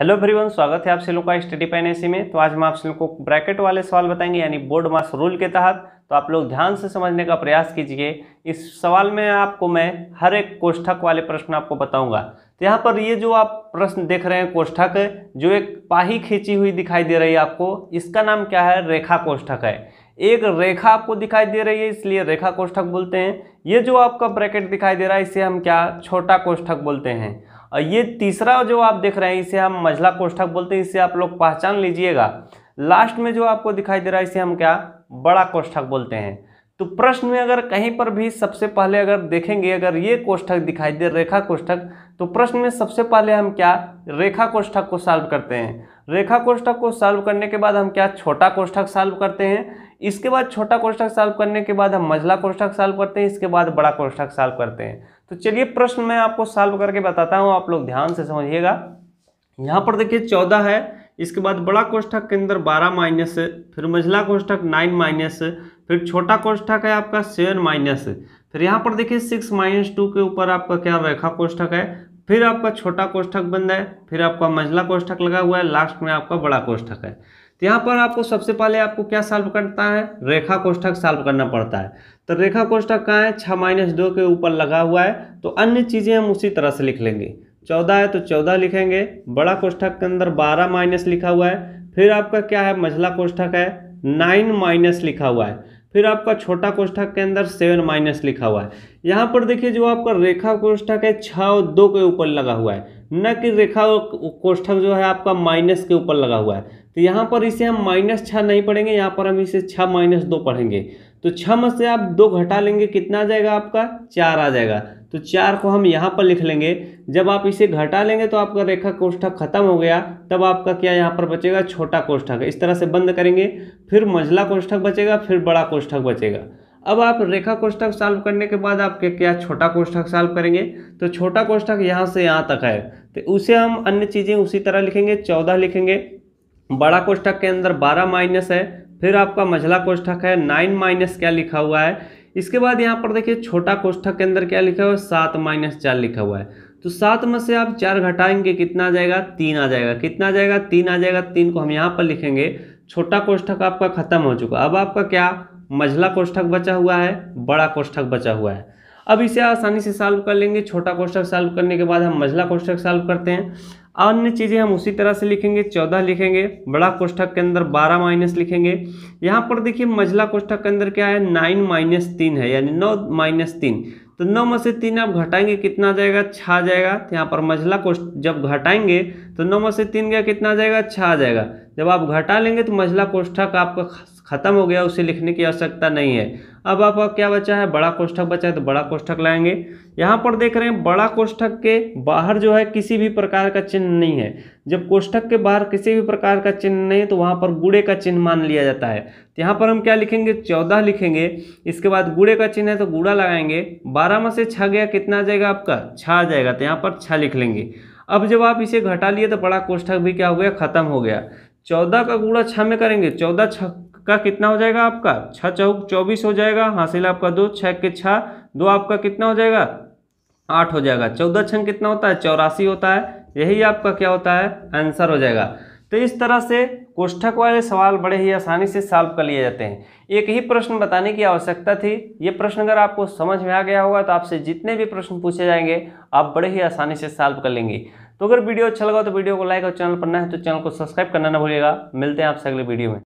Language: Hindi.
हेलो एवरीवन स्वागत है आप सभी लोग का स्टडी पैन एसी में तो आज हम आप सभी लोग को ब्रैकेट वाले सवाल बताएंगे यानी बोर्ड मास रूल के तहत तो आप लोग ध्यान से समझने का प्रयास कीजिए इस सवाल में आपको मैं हर एक कोष्ठक वाले प्रश्न आपको बताऊंगा तो यहाँ पर ये जो आप प्रश्न देख रहे हैं कोष्ठक जो एक पाही खींची हुई दिखाई दे रही है आपको इसका नाम क्या है रेखा कोष्ठक है एक रेखा आपको दिखाई दे रही है इसलिए रेखा कोष्ठक बोलते हैं ये जो आपका ब्रैकेट दिखाई दे रहा है इसे हम क्या छोटा कोष्ठक बोलते हैं और ये तीसरा जो आप देख रहे हैं इसे हम मझला कोष्ठक बोलते हैं इसे आप लोग पहचान लीजिएगा लास्ट में जो आपको दिखाई दे रहा है इसे हम क्या बड़ा कोष्ठक बोलते हैं तो प्रश्न में अगर कहीं पर भी सबसे पहले अगर देखेंगे अगर ये कोष्ठक दिखाई दे रेखा कोष्ठक तो प्रश्न में सबसे पहले हम क्या रेखा कोष्ठक को सॉल्व करते हैं रेखा कोष्ठक को सॉल्व करने के बाद हम क्या छोटा कोष्ठक सॉल्व करते हैं इसके बाद छोटा कोष्ठक सॉल्व करने के बाद हम मझला कोष्ठक सॉल्व करते हैं इसके बाद बड़ा कोष्ठक सॉल्व करते हैं तो चलिए प्रश्न मैं आपको सॉल्व करके बताता हूँ आप लोग ध्यान से समझिएगा यहाँ पर देखिए चौदह है इसके बाद बड़ा कोष्ठक के अंदर बारह माइनस फिर मझला कोष्ठक नाइन माइनस फिर छोटा कोष्ठक है आपका सेवन माइनस फिर यहाँ पर देखिए सिक्स माइनस टू के ऊपर आपका क्या रेखा कोष्ठक है फिर आपका छोटा कोष्ठक बंद है फिर आपका मझला कोष्ठक लगा हुआ है लास्ट में आपका बड़ा कोष्ठक है तो यहाँ पर आपको सबसे पहले आपको क्या सॉल्व करता है रेखा कोष्ठक सॉल्व करना पड़ता है तो रेखा कोष्ठक कहाँ है छः माइनस दो के ऊपर लगा हुआ है तो अन्य चीज़ें हम उसी तरह से लिख लेंगे चौदह है तो चौदह लिखेंगे बड़ा कोष्ठक के अंदर बारह माइनस लिखा हुआ है फिर आपका क्या है मझला कोष्ठक है नाइन माइनस लिखा हुआ है फिर आपका छोटा कोष्ठक के अंदर सेवन माइनस लिखा हुआ है यहाँ पर देखिए जो आपका रेखा कोष्ठक है छः और दो के ऊपर लगा हुआ है न कि रेखा कोष्ठक जो है आपका माइनस के ऊपर लगा हुआ है तो यहाँ पर इसे हम माइनस छः नहीं पढ़ेंगे यहाँ पर हम इसे छः माइनस दो पढ़ेंगे तो छः में से आप दो घटा लेंगे कितना आ जाएगा आपका चार आ जाएगा तो चार को हम यहाँ पर लिख लेंगे जब आप इसे घटा लेंगे तो आपका रेखा कोष्ठक खत्म हो गया तब आपका क्या यहाँ पर बचेगा छोटा कोष्ठक इस तरह से बंद करेंगे फिर मझला कोष्ठक बचेगा फिर बड़ा कोष्ठक बचेगा अब आप रेखा कोष्ठक सॉल्व करने के बाद आप क्या छोटा कोष्ठक सॉल्व करेंगे तो छोटा कोष्ठक यहाँ से यहाँ तक है तो उसे हम अन्य चीज़ें उसी तरह लिखेंगे चौदह लिखेंगे बड़ा कोष्ठक के अंदर बारह माइनस है फिर आपका मझला कोष्ठक है नाइन माइनस क्या लिखा हुआ है इसके बाद यहाँ पर देखिए छोटा कोष्ठक के अंदर क्या लिखा हुआ है सात माइनस चार लिखा हुआ है तो सात में से आप चार घटाएंगे कितना आ जाएगा तीन आ जाएगा कितना आ जाएगा तीन आ जाएगा तीन को हम यहाँ पर लिखेंगे छोटा कोष्ठक आपका खत्म हो चुका अब आपका क्या मझला कोष्ठक बचा हुआ है बड़ा कोष्ठक बचा हुआ है अब इसे आसानी से सॉल्व कर लेंगे छोटा कोष्ठक सॉल्व करने के बाद हम मझला कोष्ठक सॉल्व करते हैं अन्य चीज़ें हम उसी तरह से लिखेंगे चौदह लिखेंगे बड़ा कोष्ठक के अंदर बारह माइनस लिखेंगे यहाँ पर देखिए मझला कोष्ठक के अंदर क्या है नाइन माइनस तीन है यानी नौ माइनस तीन तो नौ में से तीन आप घटाएंगे कितना जाएगा छः जाएगा तो यहाँ पर मझला कोष्ठ जब घटाएंगे तो नौ में से तीन गया कितना जाएगा छः जाएगा जब आप घटा लेंगे तो मझला कोष्ठक आपका ख़त्म हो गया उसे लिखने की आवश्यकता नहीं है अब आपका क्या बचा है बड़ा कोष्ठक बचा है तो बड़ा कोष्ठक लाएंगे यहाँ पर देख रहे हैं बड़ा कोष्ठक के बाहर जो है किसी भी प्रकार का चिन्ह नहीं है जब कोष्ठक के बाहर किसी भी प्रकार का चिन्ह नहीं है तो वहाँ पर गुड़े का चिन्ह मान लिया जाता है तो यहाँ पर हम क्या लिखेंगे चौदह लिखेंगे इसके बाद गुड़े का चिन्ह है तो गुड़ा लगाएंगे बारह में से छ गया कितना आ जाएगा आपका छः आ जाएगा तो यहाँ पर छः लिख लेंगे अब जब आप इसे घटा लिए तो बड़ा कोष्ठक भी क्या हो गया ख़त्म हो गया चौदह का गुणा छः में करेंगे चौदह छ का कितना हो जाएगा आपका छः चौक चौबीस हो जाएगा हासिल आपका दो छः के छः दो आपका कितना हो जाएगा आठ हो जाएगा चौदह छंग कितना होता है चौरासी होता है यही आपका क्या होता है आंसर हो जाएगा तो इस तरह से कोष्ठक वाले सवाल बड़े ही आसानी से सॉल्व कर लिए जाते हैं एक ही प्रश्न बताने की आवश्यकता थी ये प्रश्न अगर आपको समझ में आ गया होगा तो आपसे जितने भी प्रश्न पूछे जाएंगे आप बड़े ही आसानी से सॉल्व कर लेंगे तो अगर वीडियो अच्छा लगा तो वीडियो को लाइक और चैनल पर ना है तो चैनल को सब्सक्राइब करना ना भूलिएगा मिलते हैं आपसे अगले वीडियो में